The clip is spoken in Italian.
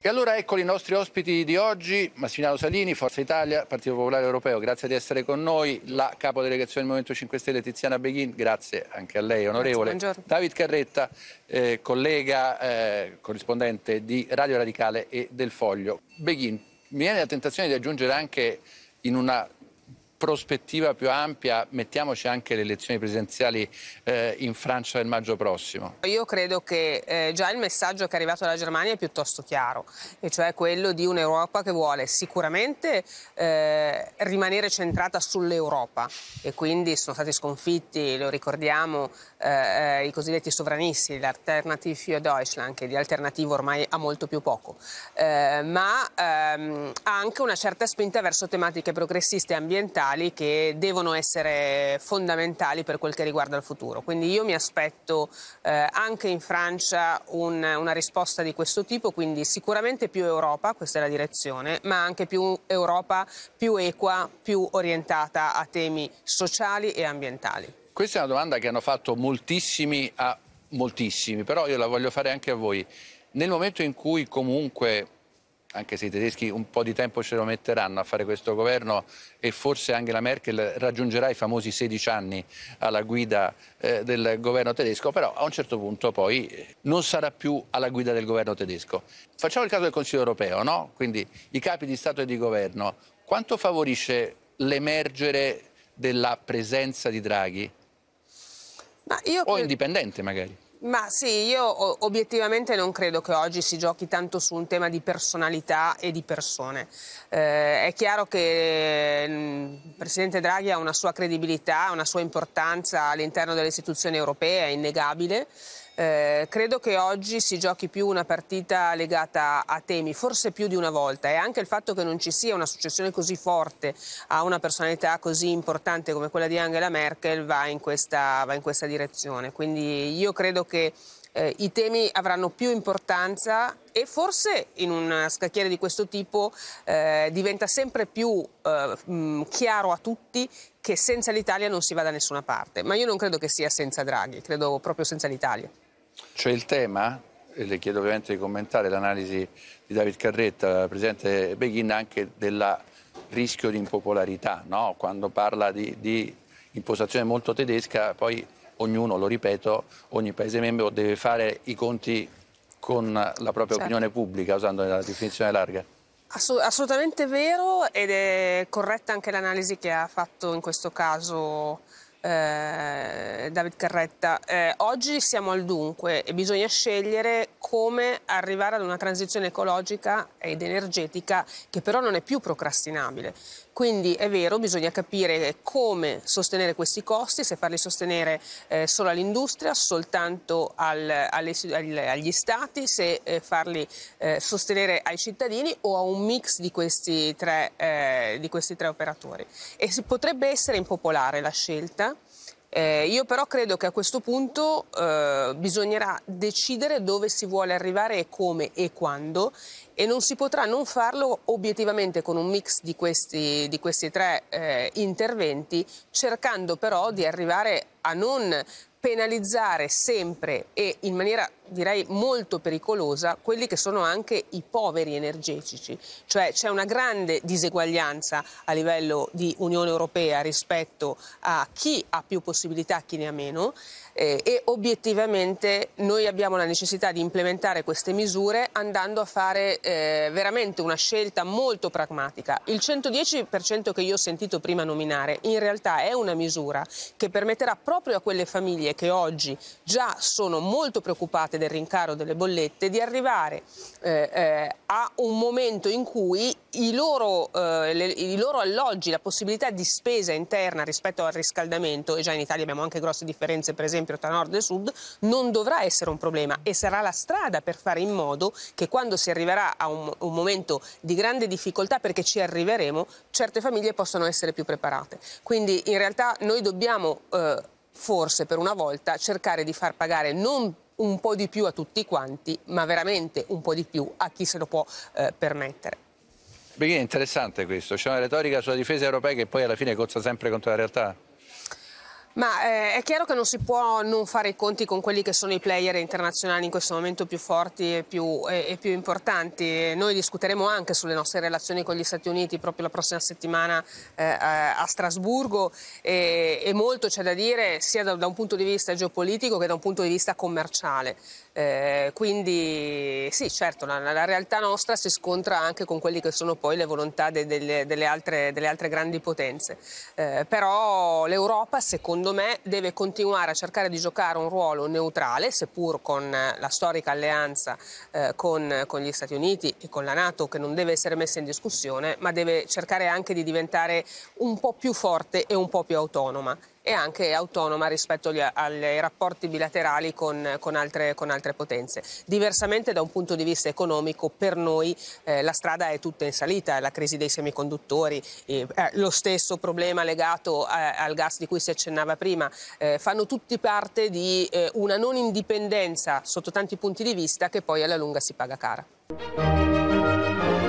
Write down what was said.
E allora ecco i nostri ospiti di oggi, Massimiliano Salini, Forza Italia, Partito Popolare Europeo, grazie di essere con noi, la capo delegazione del Movimento 5 Stelle Tiziana Beghin, grazie anche a lei onorevole, grazie, David Carretta, eh, collega eh, corrispondente di Radio Radicale e del Foglio. Beghin, mi viene la tentazione di aggiungere anche in una prospettiva più ampia mettiamoci anche le elezioni presidenziali eh, in Francia del maggio prossimo? Io credo che eh, già il messaggio che è arrivato dalla Germania è piuttosto chiaro, e cioè quello di un'Europa che vuole sicuramente eh, rimanere centrata sull'Europa e quindi sono stati sconfitti, lo ricordiamo, eh, eh, i cosiddetti sovranisti, l'Alternative für Deutschland, che di alternativo ormai ha molto più poco, eh, ma ehm, ha anche una certa spinta verso tematiche progressiste e ambientali fondamentali che devono essere fondamentali per quel che riguarda il futuro. Quindi io mi aspetto eh, anche in Francia un, una risposta di questo tipo, quindi sicuramente più Europa, questa è la direzione, ma anche più Europa più equa, più orientata a temi sociali e ambientali. Questa è una domanda che hanno fatto moltissimi a moltissimi, però io la voglio fare anche a voi. Nel momento in cui comunque anche se i tedeschi un po' di tempo ce lo metteranno a fare questo governo e forse Angela Merkel raggiungerà i famosi 16 anni alla guida eh, del governo tedesco, però a un certo punto poi eh, non sarà più alla guida del governo tedesco. Facciamo il caso del Consiglio europeo, no? Quindi i capi di Stato e di governo, quanto favorisce l'emergere della presenza di Draghi? o credo... indipendente magari? Ma sì, io obiettivamente non credo che oggi si giochi tanto su un tema di personalità e di persone. Eh, è chiaro che mm, il Presidente Draghi ha una sua credibilità, una sua importanza all'interno delle istituzioni europee, è innegabile. Eh, credo che oggi si giochi più una partita legata a temi, forse più di una volta, e anche il fatto che non ci sia una successione così forte a una personalità così importante come quella di Angela Merkel va in questa, va in questa direzione. Quindi io credo che eh, i temi avranno più importanza e forse in un scacchiere di questo tipo eh, diventa sempre più mh, eh, mm, chiaro a tutti che senza l'Italia non si va da nessuna parte. Ma io non credo che sia senza Draghi, credo proprio senza l'Italia. C'è il tema, e le chiedo ovviamente di commentare l'analisi di David Carretta, presidente Beghin, anche del rischio di impopolarità, no? quando parla di, di impostazione molto tedesca, poi ognuno, lo ripeto, ogni Paese membro deve fare i conti con la propria certo. opinione pubblica, usando la definizione larga. assolutamente vero ed è corretta anche l'analisi che ha fatto in questo caso eh, David Carretta. Eh, oggi siamo al dunque e bisogna scegliere come arrivare ad una transizione ecologica ed energetica che però non è più procrastinabile. Quindi è vero, bisogna capire come sostenere questi costi, se farli sostenere eh, solo all'industria, soltanto al, alle, agli stati, se eh, farli eh, sostenere ai cittadini o a un mix di questi tre, eh, di questi tre operatori. E potrebbe essere impopolare la scelta, eh, io però credo che a questo punto eh, bisognerà decidere dove si vuole arrivare e come e quando e non si potrà non farlo obiettivamente con un mix di questi, di questi tre eh, interventi, cercando però di arrivare a non penalizzare sempre e in maniera direi molto pericolosa quelli che sono anche i poveri energetici, cioè c'è una grande diseguaglianza a livello di Unione Europea rispetto a chi ha più possibilità, e chi ne ha meno eh, e obiettivamente noi abbiamo la necessità di implementare queste misure andando a fare eh, veramente una scelta molto pragmatica. Il 110% che io ho sentito prima nominare in realtà è una misura che permetterà proprio a quelle famiglie che oggi già sono molto preoccupate del rincaro delle bollette, di arrivare eh, eh, a un momento in cui i loro, eh, le, i loro, alloggi, la possibilità di spesa interna rispetto al riscaldamento, e già in Italia abbiamo anche grosse differenze per esempio tra nord e sud, non dovrà essere un problema e sarà la strada per fare in modo che quando si arriverà a un, un momento di grande difficoltà, perché ci arriveremo, certe famiglie possano essere più preparate. Quindi in realtà noi dobbiamo eh, forse per una volta cercare di far pagare non un po' di più a tutti quanti, ma veramente un po' di più a chi se lo può eh, permettere. Perché è interessante questo, c'è una retorica sulla difesa europea che poi alla fine cozza sempre contro la realtà? Ma eh, è chiaro che non si può non fare i conti con quelli che sono i player internazionali in questo momento più forti e più, e, e più importanti. Noi discuteremo anche sulle nostre relazioni con gli Stati Uniti proprio la prossima settimana eh, a Strasburgo e, e molto c'è da dire sia da, da, un punto di vista geopolitico che da un punto di vista commerciale. Eh, quindi sì, certo, la, la, realtà nostra si scontra anche con quelle che sono poi le volontà de, de, delle, altre, delle, altre, grandi potenze. Eh, però l'Europa, secondo secondo me deve continuare a cercare di giocare un ruolo neutrale, seppur con eh, la storica alleanza eh, con, con, gli Stati Uniti e con la Nato che non deve essere messa in discussione, ma deve cercare anche di diventare un po' più forte e un po' più autonoma e anche autonoma rispetto ai rapporti bilaterali con, con, altre, con, altre, potenze. Diversamente da un punto di vista economico per noi eh, la strada è tutta in salita, la crisi dei semiconduttori, eh, eh lo stesso problema legato a, eh, al gas di cui si accennava prima, eh, fanno tutti parte di una non indipendenza sotto tanti punti di vista che poi alla lunga si paga cara.